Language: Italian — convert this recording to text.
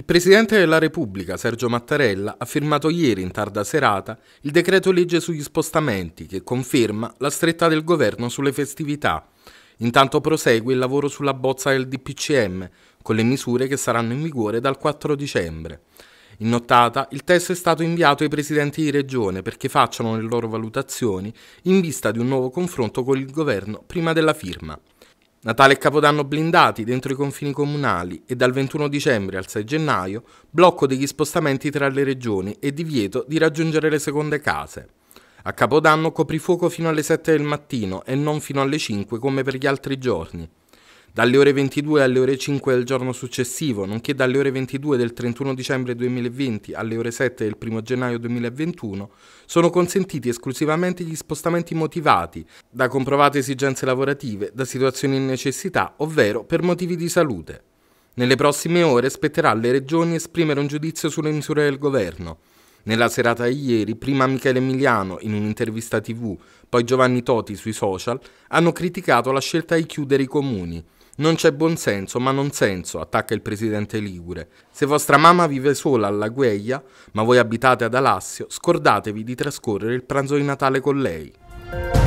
Il Presidente della Repubblica, Sergio Mattarella, ha firmato ieri in tarda serata il decreto legge sugli spostamenti che conferma la stretta del governo sulle festività. Intanto prosegue il lavoro sulla bozza del DPCM, con le misure che saranno in vigore dal 4 dicembre. In nottata il testo è stato inviato ai presidenti di regione perché facciano le loro valutazioni in vista di un nuovo confronto con il governo prima della firma. Natale e Capodanno blindati dentro i confini comunali e dal 21 dicembre al 6 gennaio blocco degli spostamenti tra le regioni e divieto di raggiungere le seconde case. A Capodanno coprifuoco fino alle 7 del mattino e non fino alle 5 come per gli altri giorni dalle ore 22 alle ore 5 del giorno successivo, nonché dalle ore 22 del 31 dicembre 2020 alle ore 7 del 1 gennaio 2021, sono consentiti esclusivamente gli spostamenti motivati da comprovate esigenze lavorative, da situazioni in necessità, ovvero per motivi di salute. Nelle prossime ore spetterà alle regioni esprimere un giudizio sulle misure del governo. Nella serata di ieri, prima Michele Emiliano in un'intervista TV, poi Giovanni Toti sui social, hanno criticato la scelta di chiudere i comuni. Non c'è buonsenso, ma non senso, attacca il presidente Ligure. Se vostra mamma vive sola alla Gueglia, ma voi abitate ad Alassio, scordatevi di trascorrere il pranzo di Natale con lei.